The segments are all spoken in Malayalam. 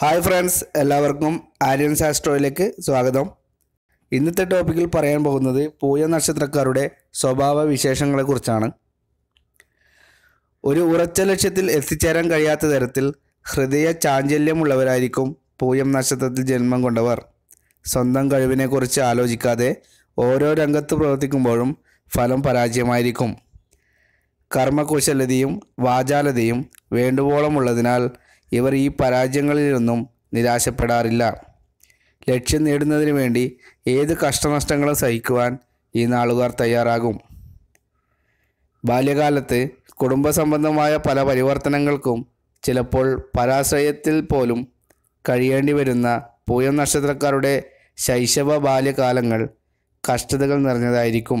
ഹായ് ഫ്രണ്ട്സ് എല്ലാവർക്കും ആര്യൻ ശാസ്ട്രോയിലേക്ക് സ്വാഗതം ഇന്നത്തെ ടോപ്പിക്കിൽ പറയാൻ പോകുന്നത് പൂയ നക്ഷത്രക്കാരുടെ സ്വഭാവ വിശേഷങ്ങളെക്കുറിച്ചാണ് ഒരു ഉറച്ച ലക്ഷ്യത്തിൽ എത്തിച്ചേരാൻ കഴിയാത്ത തരത്തിൽ ഹൃദയ ചാഞ്ചല്യമുള്ളവരായിരിക്കും പൂയം നക്ഷത്രത്തിൽ ജന്മം കൊണ്ടവർ സ്വന്തം കഴിവിനെക്കുറിച്ച് ആലോചിക്കാതെ ഓരോ രംഗത്ത് പ്രവർത്തിക്കുമ്പോഴും ഫലം പരാജയമായിരിക്കും കർമ്മകുശലതയും വാചാലതയും വേണ്ടുവോളമുള്ളതിനാൽ ഇവർ ഈ പരാജയങ്ങളിൽ നിന്നും നിരാശപ്പെടാറില്ല ലക്ഷ്യം നേടുന്നതിന് വേണ്ടി ഏത് കഷ്ടനഷ്ടങ്ങളും സഹിക്കുവാൻ ഈ നാളുകാർ തയ്യാറാകും ബാല്യകാലത്ത് കുടുംബസംബന്ധമായ പല പരിവർത്തനങ്ങൾക്കും ചിലപ്പോൾ പരാശ്രയത്തിൽ പോലും കഴിയേണ്ടി വരുന്ന പൂയം നക്ഷത്രക്കാരുടെ ശൈശവ ബാല്യകാലങ്ങൾ കഷ്ടതകൾ നിറഞ്ഞതായിരിക്കും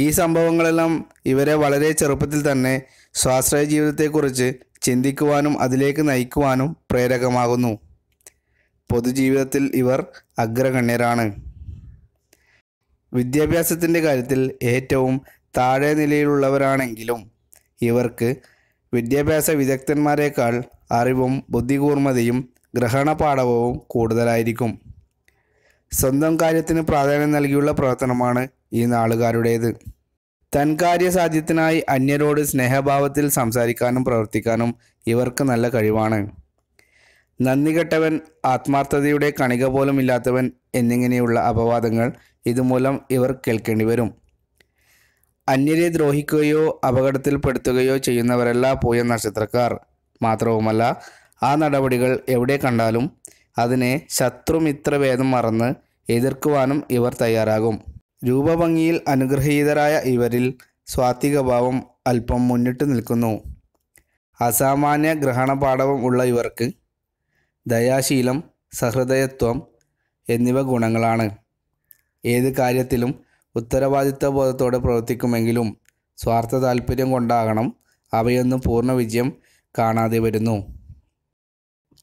ഈ സംഭവങ്ങളെല്ലാം ഇവരെ വളരെ ചെറുപ്പത്തിൽ തന്നെ സ്വാശ്രയ ജീവിതത്തെക്കുറിച്ച് ചിന്തിക്കുവാനും അതിലേക്ക് നയിക്കുവാനും പ്രേരകമാകുന്നു പൊതുജീവിതത്തിൽ ഇവർ അഗ്രഗണ്യരാണ് വിദ്യാഭ്യാസത്തിൻ്റെ കാര്യത്തിൽ ഏറ്റവും താഴെ നിലയിലുള്ളവരാണെങ്കിലും ഇവർക്ക് വിദ്യാഭ്യാസ വിദഗ്ധന്മാരെക്കാൾ അറിവും ബുദ്ധികൂർമ്മതയും ഗ്രഹണപാഠവും കൂടുതലായിരിക്കും സ്വന്തം കാര്യത്തിന് പ്രാധാന്യം നൽകിയുള്ള പ്രവർത്തനമാണ് ഈ നാളുകാരുടേത് സാധ്യത്തിനായി അന്യരോട് സ്നേഹഭാവത്തിൽ സംസാരിക്കാനും പ്രവർത്തിക്കാനും ഇവർക്ക് നല്ല കഴിവാണ് കെട്ടവൻ ആത്മാർത്ഥതയുടെ കണിക പോലും ഇല്ലാത്തവൻ എന്നിങ്ങനെയുള്ള അപവാദങ്ങൾ ഇതുമൂലം ഇവർ കേൾക്കേണ്ടി വരും അന്യരെ ദ്രോഹിക്കുകയോ അപകടത്തിൽപ്പെടുത്തുകയോ ചെയ്യുന്നവരല്ല പോയ നക്ഷത്രക്കാർ മാത്രവുമല്ല ആ നടപടികൾ എവിടെ കണ്ടാലും അതിനെ വേദം മറന്ന് എതിർക്കുവാനും ഇവർ തയ്യാറാകും രൂപഭംഗിയിൽ അനുഗ്രഹീതരായ ഇവരിൽ സ്വാത്വികഭാവം അല്പം മുന്നിട്ട് നിൽക്കുന്നു അസാമാന്യ ഗ്രഹണപാഠവും ഉള്ള ഇവർക്ക് ദയാശീലം സഹൃദയത്വം എന്നിവ ഗുണങ്ങളാണ് ഏത് കാര്യത്തിലും ഉത്തരവാദിത്വ ബോധത്തോടെ പ്രവർത്തിക്കുമെങ്കിലും സ്വാർത്ഥ താല്പര്യം കൊണ്ടാകണം അവയൊന്നും പൂർണ്ണ വിജയം കാണാതെ വരുന്നു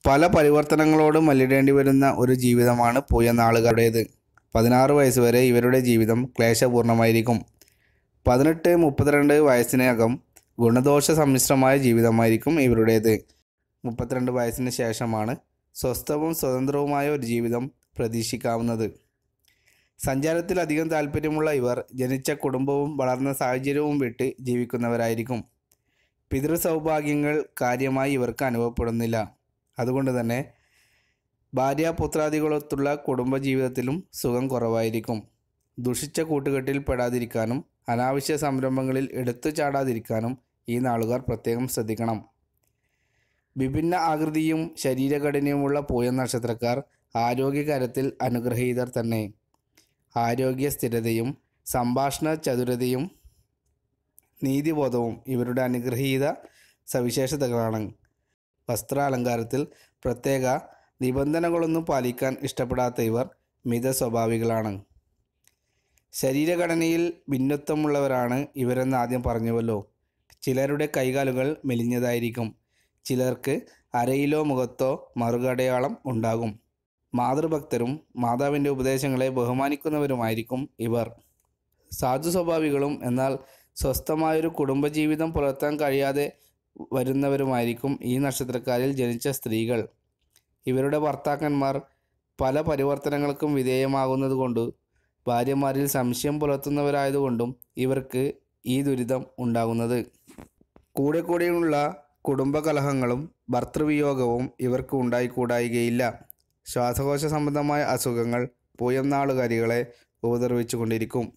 പല പരിവർത്തനങ്ങളോട് മല്ലിടേണ്ടി വരുന്ന ഒരു ജീവിതമാണ് പോയ നാളുകളുടേത് പതിനാറ് വയസ്സ് വരെ ഇവരുടെ ജീവിതം ക്ലേശപൂർണമായിരിക്കും പതിനെട്ട് മുപ്പത്തിരണ്ട് വയസ്സിനകം ഗുണദോഷ സമ്മിശ്രമായ ജീവിതമായിരിക്കും ഇവരുടേത് മുപ്പത്തിരണ്ട് വയസ്സിന് ശേഷമാണ് സ്വസ്ഥവും സ്വതന്ത്രവുമായ ഒരു ജീവിതം പ്രതീക്ഷിക്കാവുന്നത് സഞ്ചാരത്തിൽ അധികം താല്പര്യമുള്ള ഇവർ ജനിച്ച കുടുംബവും വളർന്ന സാഹചര്യവും വിട്ട് ജീവിക്കുന്നവരായിരിക്കും പിതൃസൗഭാഗ്യങ്ങൾ കാര്യമായി ഇവർക്ക് അനുഭവപ്പെടുന്നില്ല അതുകൊണ്ട് തന്നെ ഭാര്യാപുത്രാദികളൊത്തുള്ള കുടുംബജീവിതത്തിലും സുഖം കുറവായിരിക്കും ദുഷിച്ച കൂട്ടുകെട്ടിൽ പെടാതിരിക്കാനും അനാവശ്യ സംരംഭങ്ങളിൽ എടുത്തു ചാടാതിരിക്കാനും ഈ നാളുകാർ പ്രത്യേകം ശ്രദ്ധിക്കണം വിഭിന്ന ആകൃതിയും ശരീരഘടനയുമുള്ള പൂയം നക്ഷത്രക്കാർ ആരോഗ്യകാര്യത്തിൽ അനുഗ്രഹീതർ തന്നെ ആരോഗ്യ സ്ഥിരതയും സംഭാഷണ ചതുരതയും നീതിബോധവും ഇവരുടെ അനുഗ്രഹീത സവിശേഷതകളാണ് വസ്ത്രാലങ്കാരത്തിൽ പ്രത്യേക നിബന്ധനകളൊന്നും പാലിക്കാൻ ഇഷ്ടപ്പെടാത്ത ഇവർ മിത സ്വഭാവികളാണ് ശരീരഘടനയിൽ ഭിന്നത്വമുള്ളവരാണ് ഇവരെന്ന് ആദ്യം പറഞ്ഞുവല്ലോ ചിലരുടെ കൈകാലുകൾ മെലിഞ്ഞതായിരിക്കും ചിലർക്ക് അരയിലോ മുഖത്തോ മറുകടയാളം ഉണ്ടാകും മാതൃഭക്തരും മാതാവിൻ്റെ ഉപദേശങ്ങളെ ബഹുമാനിക്കുന്നവരുമായിരിക്കും ഇവർ സാധു സ്വഭാവികളും എന്നാൽ സ്വസ്ഥമായൊരു കുടുംബജീവിതം പുലർത്താൻ കഴിയാതെ വരുന്നവരുമായിരിക്കും ഈ നക്ഷത്രക്കാരിൽ ജനിച്ച സ്ത്രീകൾ ഇവരുടെ ഭർത്താക്കന്മാർ പല പരിവർത്തനങ്ങൾക്കും കൊണ്ട് ഭാര്യമാരിൽ സംശയം പുലർത്തുന്നവരായതുകൊണ്ടും ഇവർക്ക് ഈ ദുരിതം ഉണ്ടാകുന്നത് കൂടെ കൂടെയുള്ള കുടുംബകലഹങ്ങളും ഭർത്തൃവിയോഗവും ഇവർക്ക് ഉണ്ടായിക്കൂടായികയില്ല ശ്വാസകോശ സംബന്ധമായ അസുഖങ്ങൾ പൂയം നാളുകാരികളെ കൊണ്ടിരിക്കും